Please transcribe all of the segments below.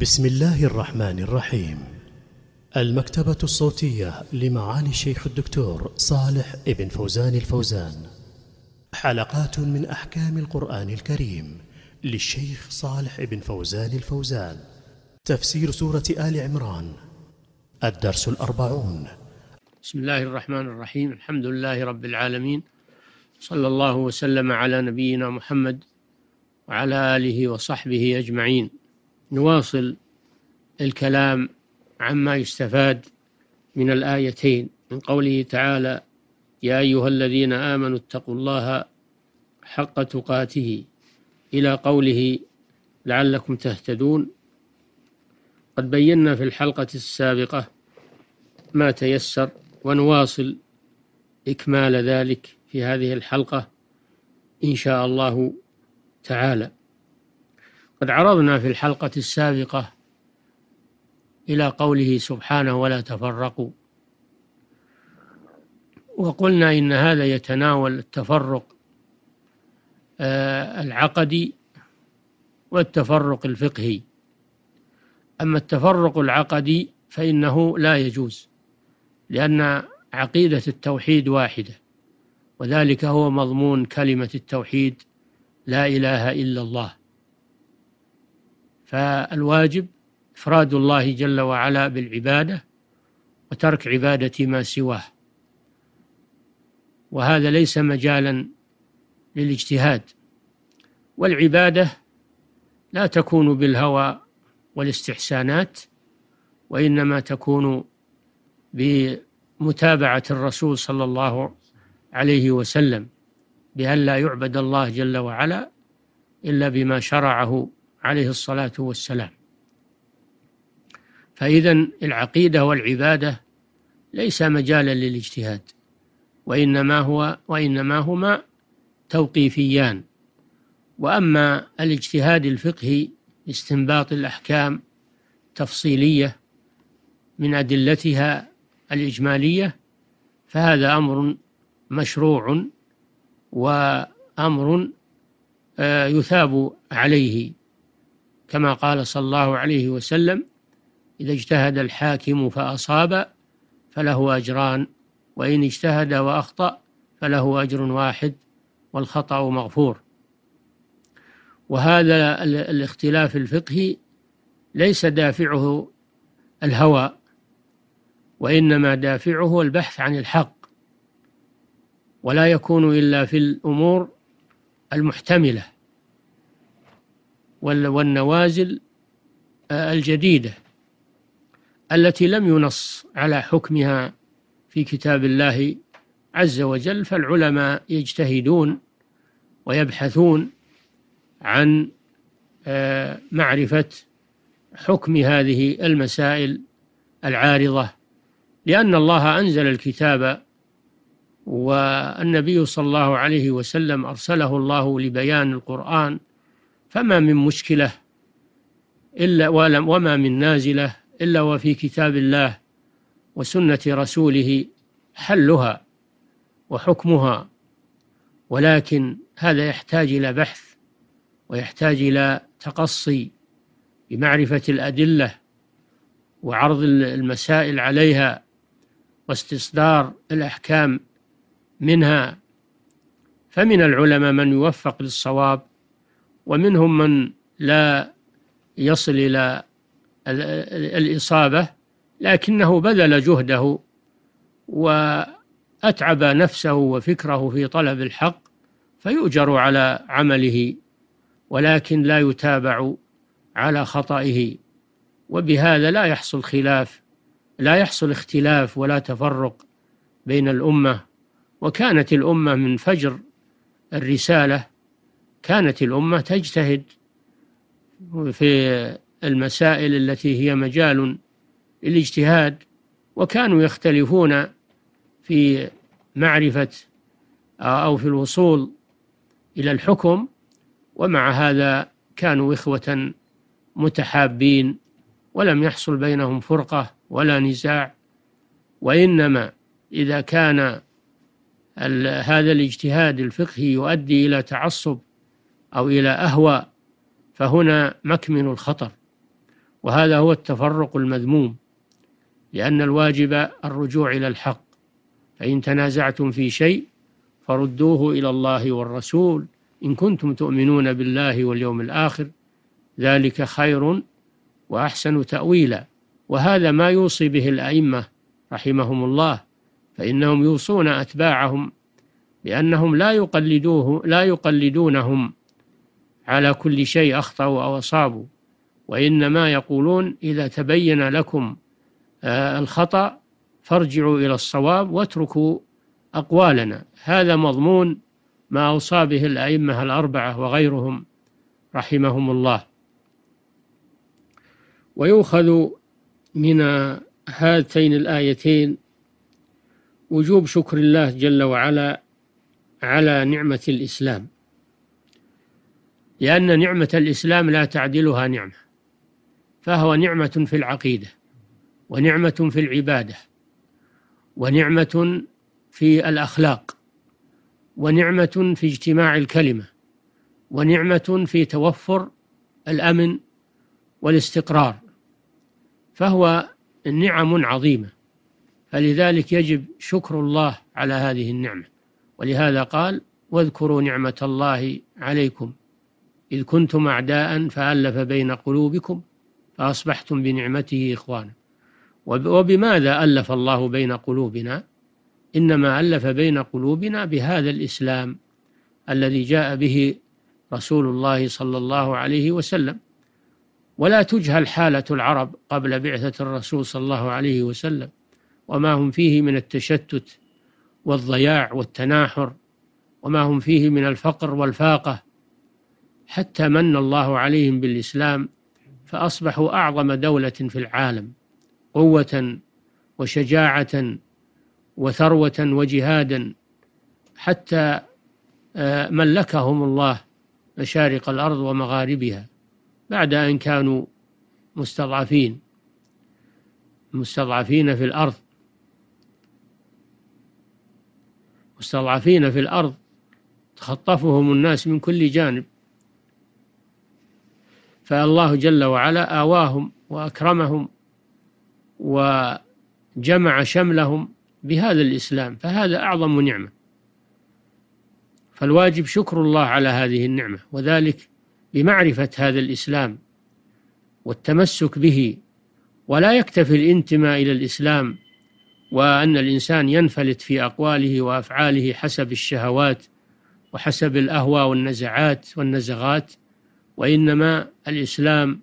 بسم الله الرحمن الرحيم المكتبة الصوتية لمعالي الشيخ الدكتور صالح ابن فوزان الفوزان حلقات من أحكام القرآن الكريم للشيخ صالح ابن فوزان الفوزان تفسير سورة آل عمران الدرس الأربعون بسم الله الرحمن الرحيم الحمد لله رب العالمين صلى الله وسلم على نبينا محمد وعلى آله وصحبه أجمعين نواصل الكلام عما يستفاد من الآيتين من قوله تعالى يا أيها الذين آمنوا اتقوا الله حق تقاته إلى قوله لعلكم تهتدون قد بينا في الحلقة السابقة ما تيسر ونواصل إكمال ذلك في هذه الحلقة إن شاء الله تعالى قد عرضنا في الحلقة السابقة إلى قوله سبحانه ولا تفرقوا وقلنا إن هذا يتناول التفرق آه، العقدي والتفرق الفقهي أما التفرق العقدي فإنه لا يجوز لأن عقيدة التوحيد واحدة وذلك هو مضمون كلمة التوحيد لا إله إلا الله فالواجب إفراد الله جل وعلا بالعبادة وترك عبادة ما سواه وهذا ليس مجالا للاجتهاد والعبادة لا تكون بالهوى والاستحسانات وإنما تكون بمتابعة الرسول صلى الله عليه وسلم بأن لا يعبد الله جل وعلا إلا بما شرعه عليه الصلاة والسلام فإذا العقيدة والعبادة ليس مجالا للاجتهاد وإنما هو وإنما هما توقيفيان وأما الاجتهاد الفقهي استنباط الأحكام تفصيلية من أدلتها الإجمالية فهذا أمر مشروع وأمر آه، يثاب عليه كما قال صلى الله عليه وسلم إذا اجتهد الحاكم فأصاب فله أجران وإن اجتهد وأخطأ فله أجر واحد والخطأ مغفور وهذا الاختلاف الفقهي ليس دافعه الهوى وإنما دافعه البحث عن الحق ولا يكون إلا في الأمور المحتملة والنوازل آه، الجديدة التي لم ينص على حكمها في كتاب الله عز وجل فالعلماء يجتهدون ويبحثون عن آه، معرفة حكم هذه المسائل العارضة لأن الله أنزل الكتاب والنبي صلى الله عليه وسلم أرسله الله لبيان القرآن فما من مشكلة إلا ولم وما من نازلة إلا وفي كتاب الله وسنة رسوله حلها وحكمها ولكن هذا يحتاج إلى بحث ويحتاج إلى تقصي بمعرفة الأدلة وعرض المسائل عليها واستصدار الأحكام منها فمن العلماء من يوفق للصواب ومنهم من لا يصل إلى الإصابة لكنه بذل جهده وأتعب نفسه وفكره في طلب الحق فيؤجر على عمله ولكن لا يتابع على خطئه وبهذا لا يحصل خلاف لا يحصل اختلاف ولا تفرق بين الأمة وكانت الأمة من فجر الرسالة كانت الأمة تجتهد في المسائل التي هي مجال الاجتهاد وكانوا يختلفون في معرفة أو في الوصول إلى الحكم ومع هذا كانوا إخوة متحابين ولم يحصل بينهم فرقة ولا نزاع وإنما إذا كان هذا الاجتهاد الفقهي يؤدي إلى تعصب أو إلى أهوى فهنا مكمن الخطر وهذا هو التفرق المذموم لأن الواجب الرجوع إلى الحق فإن تنازعتم في شيء فردوه إلى الله والرسول إن كنتم تؤمنون بالله واليوم الآخر ذلك خير وأحسن تأويلا وهذا ما يوصي به الأئمة رحمهم الله فإنهم يوصون أتباعهم بأنهم لا يقلدوه لا يقلدونهم على كل شيء أخطأوا أو أصابوا وإنما يقولون إذا تبين لكم آه، الخطأ فارجعوا إلى الصواب واتركوا أقوالنا هذا مضمون ما أوصى به الأئمة الأربعة وغيرهم رحمهم الله ويؤخذ من هاتين الآيتين وجوب شكر الله جل وعلا على نعمة الإسلام لأن نعمة الإسلام لا تعدلها نعمة فهو نعمة في العقيدة ونعمة في العبادة ونعمة في الأخلاق ونعمة في اجتماع الكلمة ونعمة في توفر الأمن والاستقرار فهو نعم عظيمة فلذلك يجب شكر الله على هذه النعمة ولهذا قال واذكروا نعمة الله عليكم إذ كنتم أعداء فألف بين قلوبكم فأصبحتم بنعمته إخوانا وبماذا ألف الله بين قلوبنا إنما ألف بين قلوبنا بهذا الإسلام الذي جاء به رسول الله صلى الله عليه وسلم ولا تجهل حالة العرب قبل بعثة الرسول صلى الله عليه وسلم وما هم فيه من التشتت والضياع والتناحر وما هم فيه من الفقر والفاقة حتى من الله عليهم بالإسلام فأصبحوا أعظم دولة في العالم قوة وشجاعة وثروة وجهادا حتى آه، ملكهم الله مشارق الأرض ومغاربها بعد أن كانوا مستضعفين مستضعفين في الأرض مستضعفين في الأرض تخطفهم الناس من كل جانب فالله جل وعلا آواهم وأكرمهم وجمع شملهم بهذا الإسلام فهذا أعظم نعمة فالواجب شكر الله على هذه النعمة وذلك بمعرفة هذا الإسلام والتمسك به ولا يكتفي الانتماء إلى الإسلام وأن الإنسان ينفلت في أقواله وأفعاله حسب الشهوات وحسب الأهوى والنزعات والنزغات وإنما الإسلام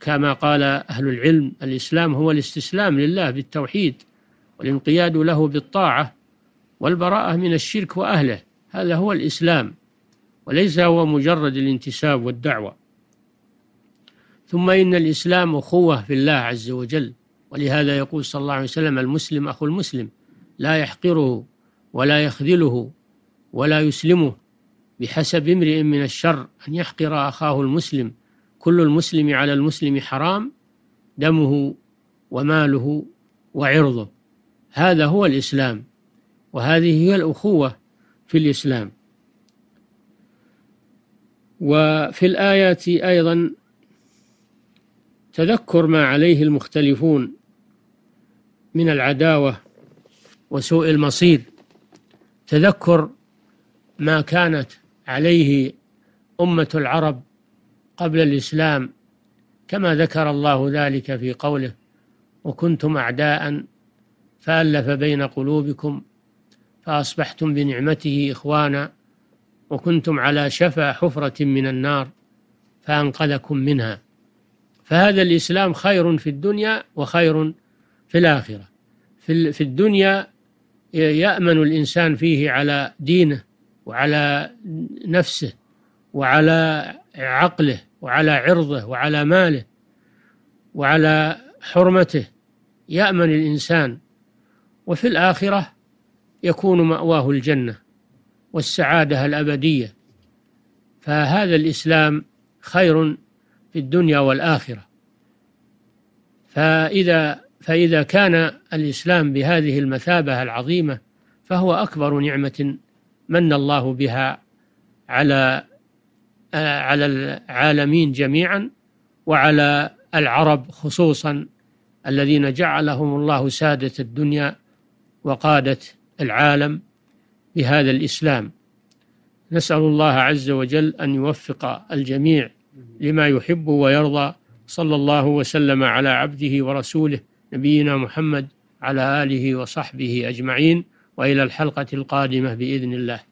كما قال أهل العلم الإسلام هو الاستسلام لله بالتوحيد والانقياد له بالطاعة والبراءة من الشرك وأهله هذا هو الإسلام وليس هو مجرد الانتساب والدعوة ثم إن الإسلام أخوة في الله عز وجل ولهذا يقول صلى الله عليه وسلم المسلم أخو المسلم لا يحقره ولا يخذله ولا يسلمه بحسب امرئ من الشر أن يحقر أخاه المسلم كل المسلم على المسلم حرام دمه وماله وعرضه هذا هو الإسلام وهذه هي الأخوة في الإسلام وفي الآيات أيضا تذكر ما عليه المختلفون من العداوة وسوء المصير تذكر ما كانت عليه أمة العرب قبل الإسلام كما ذكر الله ذلك في قوله وكنتم أعداء فألف بين قلوبكم فأصبحتم بنعمته إخوانا وكنتم على شفا حفرة من النار فأنقذكم منها فهذا الإسلام خير في الدنيا وخير في الآخرة في الدنيا يأمن الإنسان فيه على دينه وعلى نفسه وعلى عقله وعلى عرضه وعلى ماله وعلى حرمته يامن الانسان وفي الاخره يكون ماواه الجنه والسعاده الابديه فهذا الاسلام خير في الدنيا والاخره فاذا فاذا كان الاسلام بهذه المثابه العظيمه فهو اكبر نعمه من الله بها على آه، على العالمين جميعا وعلى العرب خصوصا الذين جعلهم الله سادة الدنيا وقادة العالم بهذا الإسلام نسأل الله عز وجل أن يوفق الجميع لما يحب ويرضى صلى الله وسلم على عبده ورسوله نبينا محمد على آله وصحبه أجمعين وإلى الحلقة القادمة بإذن الله